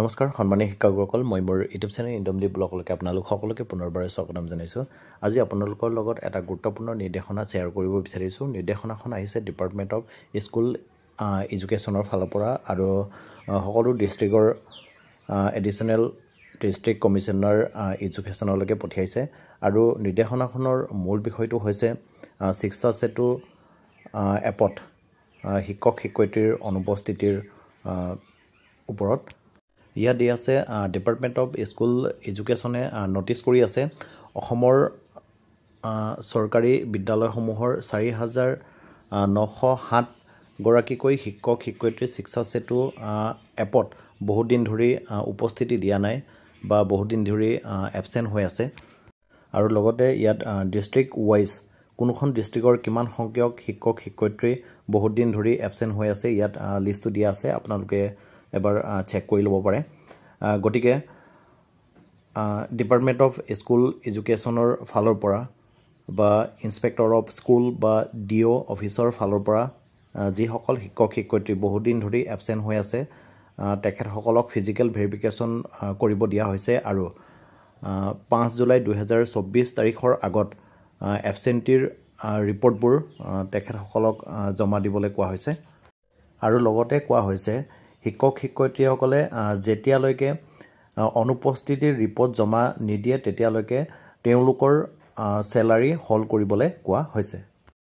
নমস্কাৰ সন্মানীয় শিক্ষকসকল মই মোৰ ইউটিউব চেনেল ইণ্ডম ইণ্ডমডি ব্লগলৈকে আপোনালোক সকলোকে পুনৰবাৰে স্বাগতম জনাইছোঁ আজি আপোনালোকৰ লগত এটা গুৰুত্বপূৰ্ণ নিৰ্দেশনা শ্বেয়াৰ কৰিব বিচাৰিছোঁ নিৰ্দেশনাখন আহিছে ডিপাৰ্টমেণ্ট অফ স্কুল এডুকেশ্যনৰ ফালৰ পৰা আৰু সকলো ডিষ্ট্ৰিক্টৰ এডিশ্যনেল ডিষ্ট্ৰিক্ট কমিশ্যনাৰ এডুকেশ্যনলৈকে পঠিয়াইছে আৰু নিৰ্দেশনাখনৰ মূল বিষয়টো হৈছে শিক্ষা চেতু এপত শিক্ষক শিক্ষয়িত্ৰীৰ অনুপস্থিতিৰ ওপৰত ইয়াত দিয়া আছে ডিপাৰ্টমেণ্ট অফ স্কুল এডুকেশ্যনে নটিছ কৰি আছে অসমৰ চৰকাৰী বিদ্যালয়সমূহৰ চাৰি হাজাৰ নশ সাতগৰাকীকৈ শিক্ষক শিক্ষয়িত্ৰী শিক্ষা সেতু এপত বহুত দিন ধৰি উপস্থিতি দিয়া নাই বা বহুত দিন ধৰি এবচেণ্ট হৈ আছে আৰু লগতে ইয়াত ডিষ্ট্ৰিক্ট ৱাইজ কোনোখন ডিষ্ট্ৰিক্টৰ কিমান সংখ্যক শিক্ষক শিক্ষয়িত্ৰী বহুত দিন ধৰি এবচেণ্ট হৈ আছে ইয়াত লিষ্টটো দিয়া আছে আপোনালোকে এবাৰ চেক কৰি ল'ব পাৰে গতিকে ডিপাৰ্টমেণ্ট অফ স্কুল এডুকেশ্যনৰ ফালৰ পৰা বা ইনস্পেক্টৰ অফ স্কুল বা ডি অ' অফিচৰ ফালৰ পৰা যিসকল শিক্ষক শিক্ষয়িত্ৰী বহুদিন ধৰি এবচেণ্ট হৈ আছে তেখেতসকলক ফিজিকেল ভেৰিফিকেশ্যন কৰিব দিয়া হৈছে আৰু পাঁচ জুলাই দুহেজাৰ চৌব্বিছ তাৰিখৰ আগত এবচেণ্টিৰ ৰিপৰ্টবোৰ তেখেতসকলক জমা দিবলৈ কোৱা হৈছে আৰু লগতে কোৱা হৈছে শিক্ষক শিক্ষয়িত্ৰীসকলে যেতিয়ালৈকে অনুপস্থিতিৰ ৰিপৰ্ট জমা নিদিয়ে তেতিয়ালৈকে তেওঁলোকৰ চেলাৰী হল কৰিবলৈ কোৱা হৈছে